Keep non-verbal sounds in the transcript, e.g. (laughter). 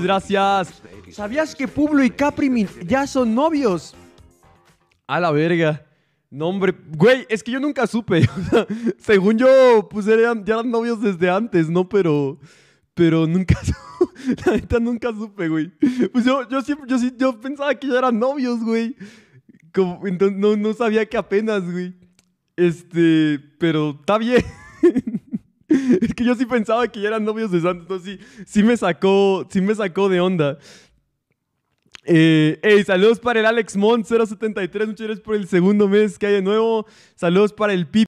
gracias. ¿Sabías que Pablo y Capri ya son novios? A la verga. No, hombre. Güey, es que yo nunca supe. (laughs) Según yo, pues ya eran novios desde antes, ¿no? Pero. Pero nunca (laughs) La neta nunca supe, güey. Pues yo, siempre, pensaba que ya eran novios, güey. Como, no, no sabía que apenas, güey. Este, pero está bien. (laughs) (laughs) Es que yo sí pensaba que ya eran novios de Santos, entonces sí, sí me sacó, sí me sacó de onda. Eh, saludos para el Alex Mon 073, muchas gracias por el segundo mes que hay de nuevo. Saludos para el Pip